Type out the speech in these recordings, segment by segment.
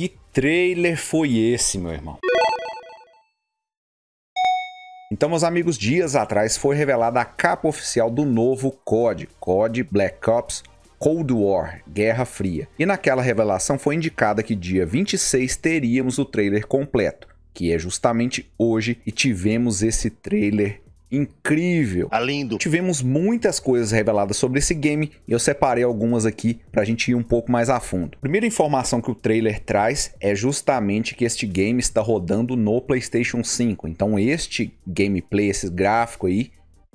Que trailer foi esse, meu irmão? Então, meus amigos, dias atrás foi revelada a capa oficial do novo COD, COD Black Ops Cold War, Guerra Fria. E naquela revelação foi indicada que dia 26 teríamos o trailer completo, que é justamente hoje, e tivemos esse trailer incrível. Tá lindo. Tivemos muitas coisas reveladas sobre esse game e eu separei algumas aqui pra gente ir um pouco mais a fundo. primeira informação que o trailer traz é justamente que este game está rodando no PlayStation 5. Então este gameplay, esse gráfico aí,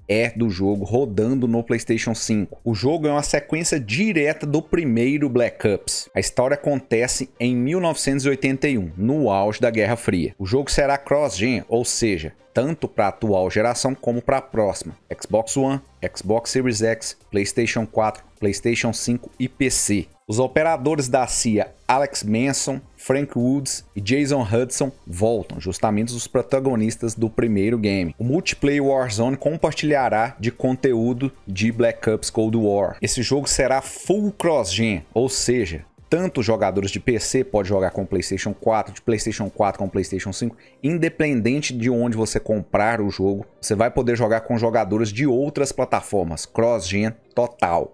é do jogo rodando no PlayStation 5. O jogo é uma sequência direta do primeiro Black Ops. A história acontece em 1981, no auge da Guerra Fria. O jogo será cross-gen, ou seja, tanto para a atual geração como para a próxima, Xbox One, Xbox Series X, PlayStation 4, PlayStation 5 e PC. Os operadores da CIA Alex Manson, Frank Woods e Jason Hudson voltam, justamente os protagonistas do primeiro game. O multiplayer Warzone compartilhará de conteúdo de Black Ops Cold War. Esse jogo será full cross-gen, ou seja, tanto jogadores de PC podem jogar com PlayStation 4, de PlayStation 4 com PlayStation 5, independente de onde você comprar o jogo, você vai poder jogar com jogadores de outras plataformas, cross-gen total.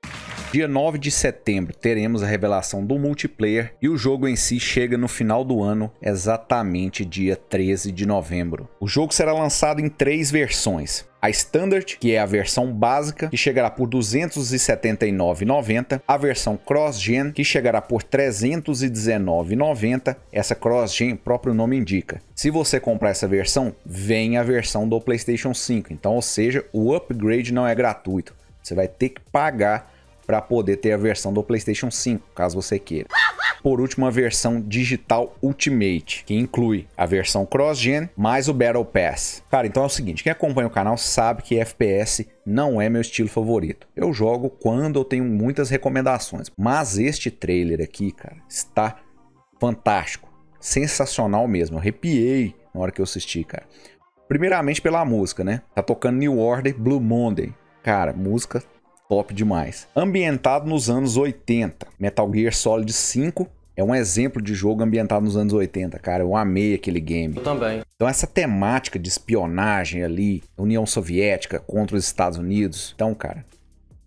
Dia 9 de setembro teremos a revelação do multiplayer e o jogo em si chega no final do ano, exatamente dia 13 de novembro. O jogo será lançado em três versões. A Standard, que é a versão básica, que chegará por 279,90. A versão Cross-Gen, que chegará por 319,90. Essa Cross-Gen, próprio nome indica. Se você comprar essa versão, vem a versão do PlayStation 5. Então, ou seja, o upgrade não é gratuito. Você vai ter que pagar para poder ter a versão do PlayStation 5, caso você queira. Por último, a versão digital Ultimate, que inclui a versão cross-gen mais o Battle Pass. Cara, então é o seguinte, quem acompanha o canal sabe que FPS não é meu estilo favorito. Eu jogo quando eu tenho muitas recomendações, mas este trailer aqui, cara, está fantástico, sensacional mesmo. Eu arrepiei na hora que eu assisti, cara. Primeiramente pela música, né? Tá tocando New Order, Blue Monday. Cara, música top demais. Ambientado nos anos 80, Metal Gear Solid 5 é um exemplo de jogo ambientado nos anos 80, cara. Eu amei aquele game. Eu também. Então, essa temática de espionagem ali, União Soviética contra os Estados Unidos. Então, cara,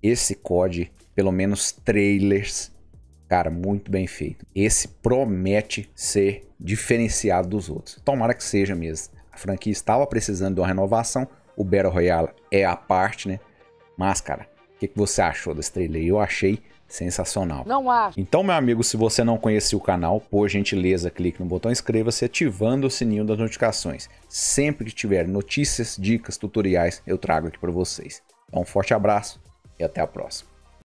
esse COD, pelo menos trailers, cara, muito bem feito. Esse promete ser diferenciado dos outros. Tomara que seja mesmo. A franquia estava precisando de uma renovação. O Battle Royale é a parte, né? Mas, cara, que, que você achou desse trailer? Eu achei sensacional. Não há. Então, meu amigo, se você não conhecia o canal, por gentileza, clique no botão inscreva-se ativando o sininho das notificações. Sempre que tiver notícias, dicas, tutoriais, eu trago aqui para vocês. Então, um forte abraço e até a próxima.